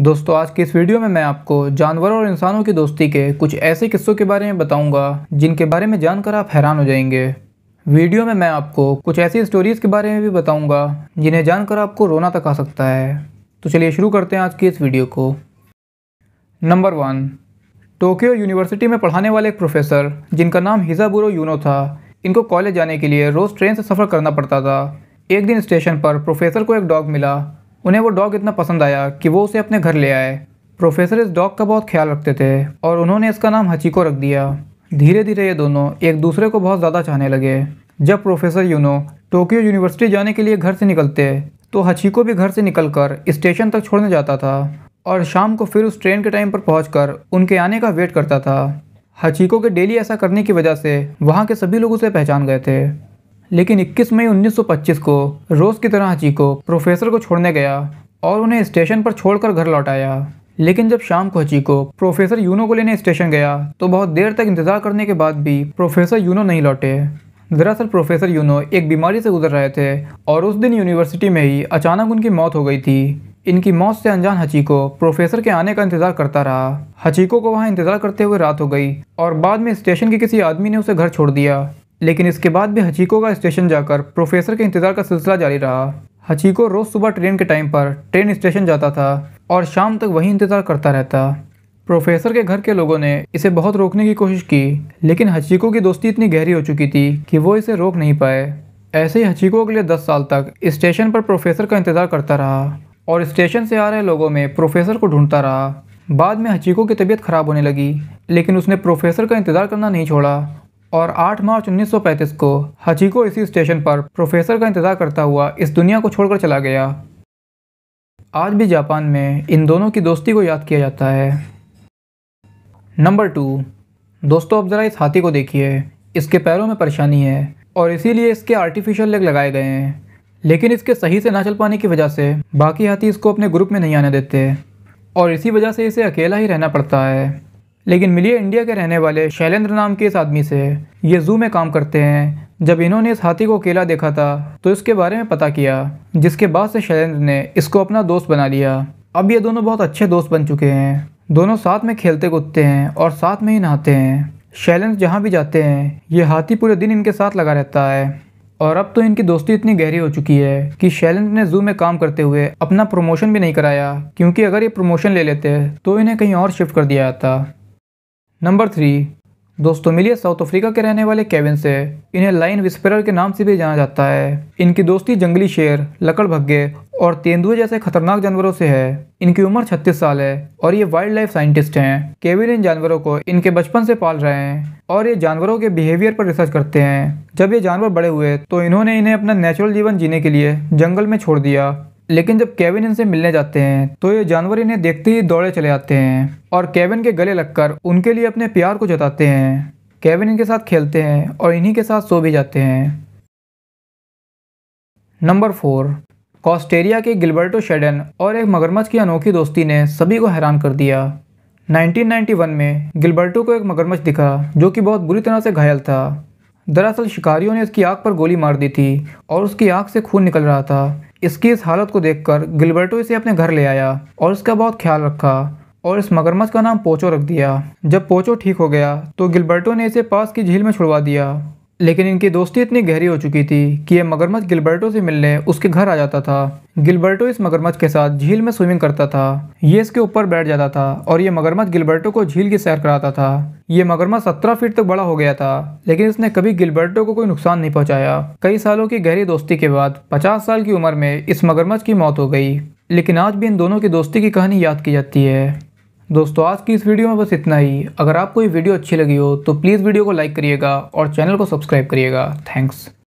दोस्तों आज की इस वीडियो में मैं आपको जानवरों और इंसानों की दोस्ती के कुछ ऐसे किस्सों के बारे में बताऊंगा जिनके बारे में जानकर आप हैरान हो जाएंगे वीडियो में मैं आपको कुछ ऐसी स्टोरीज के बारे में भी बताऊंगा जिन्हें जानकर आपको रोना तक आ सकता है तो चलिए शुरू करते हैं आज की इस वीडियो को नंबर वन टोक्यो यूनिवर्सिटी में पढ़ाने वाले एक प्रोफेसर जिनका नाम हिजाबुरो यूनो था इनको कॉलेज जाने के लिए रोज़ ट्रेन से सफ़र करना पड़ता था एक दिन स्टेशन पर प्रोफेसर को एक डॉग मिला उन्हें वो डॉग इतना पसंद आया कि वो उसे अपने घर ले आए प्रोफेसर इस डॉग का बहुत ख्याल रखते थे और उन्होंने इसका नाम हचीको रख दिया धीरे धीरे ये दोनों एक दूसरे को बहुत ज़्यादा चाहने लगे जब प्रोफेसर यूनो टोक्यो यूनिवर्सिटी जाने के लिए घर से निकलते तो हचीको भी घर से निकलकर स्टेशन तक छोड़ने जाता था और शाम को फिर उस ट्रेन के टाइम पर पहुँच उनके आने का वेट करता था हचीको के डेली ऐसा करने की वजह से वहाँ के सभी लोग उसे पहचान गए थे लेकिन 21 मई 1925 को रोज की तरह हचीको प्रोफेसर को छोड़ने गया और उन्हें स्टेशन पर छोड़कर घर लौटाया लेकिन जब शाम को हचीको प्रोफेसर यूनो को लेने स्टेशन गया तो बहुत देर तक इंतजार करने के बाद भी प्रोफेसर यूनो नहीं लौटे दरअसल प्रोफेसर यूनो एक बीमारी से गुजर रहे थे और उस दिन यूनिवर्सिटी में ही अचानक उनकी मौत हो गई थी इनकी मौत से अनजान हचीको प्रोफेसर के आने का इंतजार करता रहा हचीको को वहाँ इंतजार करते हुए रात हो गई और बाद में स्टेशन के किसी आदमी ने उसे घर छोड़ दिया लेकिन इसके बाद भी हचीको का स्टेशन जाकर प्रोफेसर के इंतज़ार का सिलसिला जारी रहा हचीको रोज़ सुबह ट्रेन के टाइम पर ट्रेन स्टेशन जाता था और शाम तक वहीं इंतज़ार करता रहता प्रोफेसर के घर के लोगों ने इसे बहुत रोकने की कोशिश की लेकिन हचीको की दोस्ती इतनी गहरी हो चुकी थी कि वो इसे रोक नहीं पाए ऐसे ही हचीको के लिए दस साल तक स्टेशन पर प्रोफेसर का इंतज़ार करता रहा और स्टेशन से आ रहे लोगों में प्रोफेसर को ढूंढता रहा बाद में हचीको की तबीयत खराब होने लगी लेकिन उसने प्रोफेसर का इंतज़ार करना नहीं छोड़ा और 8 मार्च 1935 को हचीको इसी स्टेशन पर प्रोफेसर का इंतज़ार करता हुआ इस दुनिया को छोड़कर चला गया आज भी जापान में इन दोनों की दोस्ती को याद किया जाता है नंबर टू दोस्तों अब ज़रा इस हाथी को देखिए इसके पैरों में परेशानी है और इसीलिए इसके आर्टिफिशियल लेग लगाए गए हैं लेकिन इसके सही से ना चल पाने की वजह से बाकी हाथी इसको अपने ग्रुप में नहीं आने देते और इसी वजह से इसे अकेला ही रहना पड़ता है लेकिन मिलिए इंडिया के रहने वाले शैलेंद्र नाम के इस आदमी से ये जू में काम करते हैं जब इन्होंने इस हाथी को अकेला देखा था तो इसके बारे में पता किया जिसके बाद से शैलेंद्र ने इसको अपना दोस्त बना लिया अब ये दोनों बहुत अच्छे दोस्त बन चुके हैं दोनों साथ में खेलते कूदते हैं और साथ में ही नहाते हैं शैलेंद्र जहाँ भी जाते हैं ये हाथी पूरे दिन इनके साथ लगा रहता है और अब तो इनकी दोस्ती इतनी गहरी हो चुकी है कि शैलेंद्र ने जू में काम करते हुए अपना प्रमोशन भी नहीं कराया क्योंकि अगर ये प्रमोशन ले लेते तो इन्हें कहीं और शिफ्ट कर दिया जाता नंबर थ्री दोस्तों मिलिए साउथ अफ्रीका के रहने वाले केविन से इन्हें लाइन विस्परर के नाम से भी जाना जाता है इनकी दोस्ती जंगली शेर लकड़ और तेंदुए जैसे खतरनाक जानवरों से है इनकी उम्र 36 साल है और ये वाइल्ड लाइफ साइंटिस्ट हैं केविन इन जानवरों को इनके बचपन से पाल रहे हैं और ये जानवरों के बिहेवियर पर रिसर्च करते हैं जब ये जानवर बड़े हुए तो इन्होंने इन्हें अपना नेचुरल जीवन जीने के लिए जंगल में छोड़ दिया लेकिन जब केविन इनसे मिलने जाते हैं तो ये जानवर इन्हें देखते ही दौड़े चले जाते हैं और केविन के गले लगकर उनके लिए अपने प्यार को जताते हैं केविन इनके साथ खेलते हैं और इन्हीं के साथ सो भी जाते हैं नंबर फोर कॉस्टेरिया के गिल्बर्टो शेडन और एक मगरमच्छ की अनोखी दोस्ती ने सभी को हैरान कर दिया 1991 में गिल्बर्टो को एक मगरमच्छ दिखा जो कि बहुत बुरी तरह से घायल था दरअसल शिकारियों ने उसकी आँख पर गोली मार दी थी और उसकी आँख से खून निकल रहा था इसकी इस हालत को देखकर गिलबर्टो इसे अपने घर ले आया और इसका बहुत ख्याल रखा और इस मगरमच्छ का नाम पोचो रख दिया जब पोचो ठीक हो गया तो गिलबर्टो ने इसे पास की झील में छुड़वा दिया लेकिन इनकी दोस्ती इतनी गहरी हो चुकी थी कि यह मगरमच्छ गिलबर्टो से मिलने उसके घर आ जाता था गिलबर्टो इस मगरमच्छ के साथ झील में स्विमिंग करता था ये इसके ऊपर बैठ जाता था और ये मगरमच्छ गिलबर्टो को झील की सैर कराता था ये मगरमच्छ सत्रह फीट तक तो बड़ा हो गया था लेकिन इसने कभी गिलबर्टो को कोई नुकसान नहीं पहुंचाया कई सालों की गहरी दोस्ती के बाद पचास साल की उम्र में इस मगरमच्छ की मौत हो गई लेकिन आज भी इन दोनों की दोस्ती की कहानी याद की जाती है दोस्तों आज की इस वीडियो में बस इतना ही अगर आपको ये वीडियो अच्छी लगी हो तो प्लीज़ वीडियो को लाइक करिएगा और चैनल को सब्सक्राइब करिएगा थैंक्स